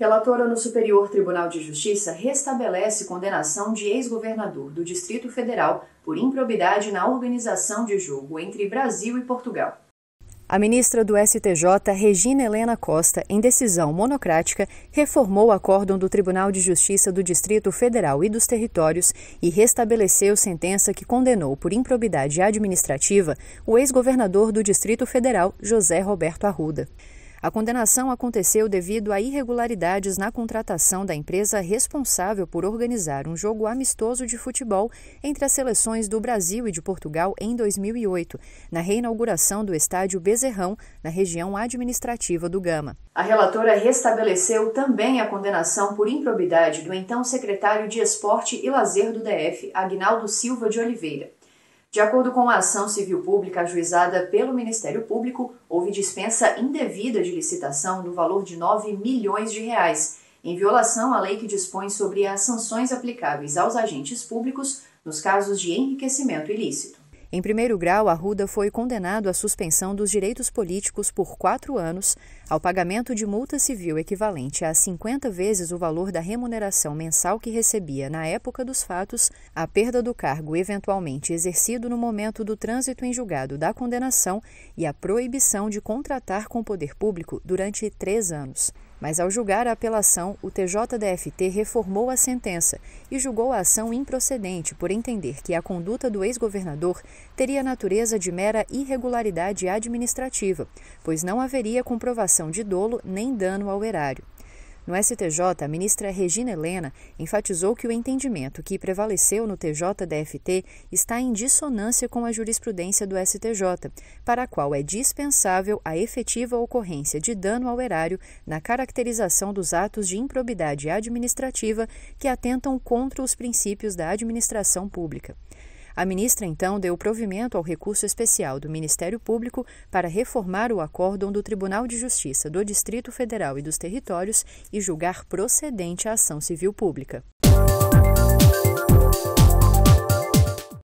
Relatora no Superior Tribunal de Justiça restabelece condenação de ex-governador do Distrito Federal por improbidade na organização de jogo entre Brasil e Portugal. A ministra do STJ, Regina Helena Costa, em decisão monocrática, reformou o acórdão do Tribunal de Justiça do Distrito Federal e dos Territórios e restabeleceu sentença que condenou por improbidade administrativa o ex-governador do Distrito Federal, José Roberto Arruda. A condenação aconteceu devido a irregularidades na contratação da empresa responsável por organizar um jogo amistoso de futebol entre as seleções do Brasil e de Portugal em 2008, na reinauguração do estádio Bezerrão, na região administrativa do Gama. A relatora restabeleceu também a condenação por improbidade do então secretário de Esporte e Lazer do DF, Agnaldo Silva de Oliveira. De acordo com a ação civil pública ajuizada pelo Ministério Público, houve dispensa indevida de licitação no valor de 9 milhões de reais, em violação à lei que dispõe sobre as sanções aplicáveis aos agentes públicos nos casos de enriquecimento ilícito. Em primeiro grau, Arruda foi condenado à suspensão dos direitos políticos por quatro anos, ao pagamento de multa civil equivalente a 50 vezes o valor da remuneração mensal que recebia na época dos fatos, à perda do cargo eventualmente exercido no momento do trânsito em julgado da condenação e à proibição de contratar com o poder público durante três anos. Mas ao julgar a apelação, o TJDFT reformou a sentença e julgou a ação improcedente por entender que a conduta do ex-governador teria natureza de mera irregularidade administrativa, pois não haveria comprovação de dolo nem dano ao erário. No STJ, a ministra Regina Helena enfatizou que o entendimento que prevaleceu no TJ-DFT está em dissonância com a jurisprudência do STJ, para a qual é dispensável a efetiva ocorrência de dano ao erário na caracterização dos atos de improbidade administrativa que atentam contra os princípios da administração pública. A ministra, então, deu provimento ao recurso especial do Ministério Público para reformar o acórdão do Tribunal de Justiça do Distrito Federal e dos Territórios e julgar procedente a ação civil pública.